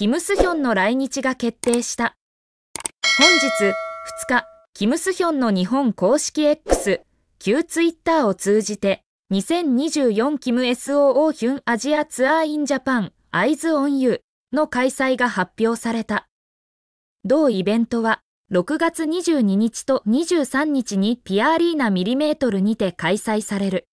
キム・スヒョンの来日が決定した。本日2日、キム・スヒョンの日本公式 X、旧ツイッターを通じて、2024キム SOO ヒュンアジアツアーインジャパン、アイズオンユーの開催が発表された。同イベントは、6月22日と23日にピアリーナミリメートルにて開催される。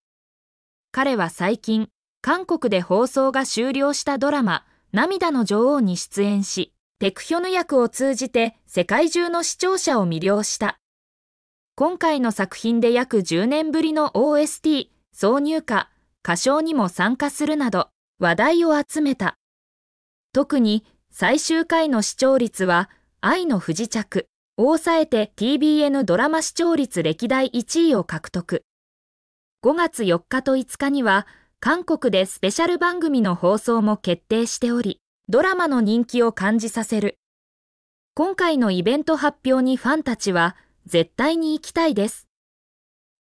彼は最近、韓国で放送が終了したドラマ、涙の女王に出演し、ペクヒョヌ役を通じて世界中の視聴者を魅了した。今回の作品で約10年ぶりの OST、挿入歌、歌唱にも参加するなど話題を集めた。特に最終回の視聴率は愛の不時着を抑えて TBN ドラマ視聴率歴代1位を獲得。5月4日と5日には韓国でスペシャル番組の放送も決定しており、ドラマの人気を感じさせる。今回のイベント発表にファンたちは、絶対に行きたいです。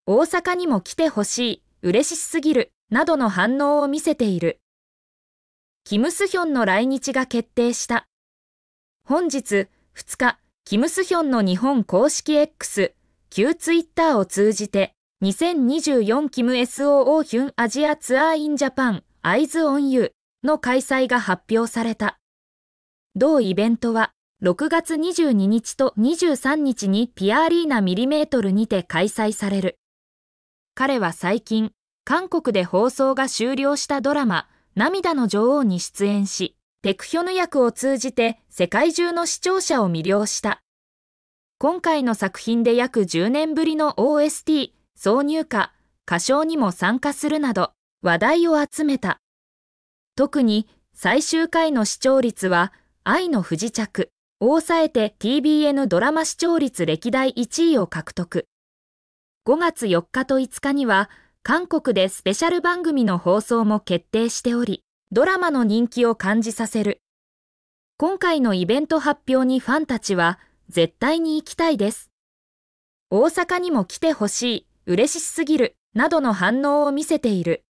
大阪にも来てほしい、嬉しすぎる、などの反応を見せている。キム・スヒョンの来日が決定した。本日2日、キム・スヒョンの日本公式 X、旧ツイッターを通じて、2024キム SOO ヒュンアジアツアーインジャパンアイズオンユーの開催が発表された。同イベントは6月22日と23日にピアリーナミリメートルにて開催される。彼は最近、韓国で放送が終了したドラマ、涙の女王に出演し、ペクヒョヌ役を通じて世界中の視聴者を魅了した。今回の作品で約10年ぶりの OST、挿入歌、歌唱にも参加するなど話題を集めた。特に最終回の視聴率は愛の不時着を抑えて TBN ドラマ視聴率歴代1位を獲得。5月4日と5日には韓国でスペシャル番組の放送も決定しており、ドラマの人気を感じさせる。今回のイベント発表にファンたちは絶対に行きたいです。大阪にも来てほしい嬉しすぎる、などの反応を見せている。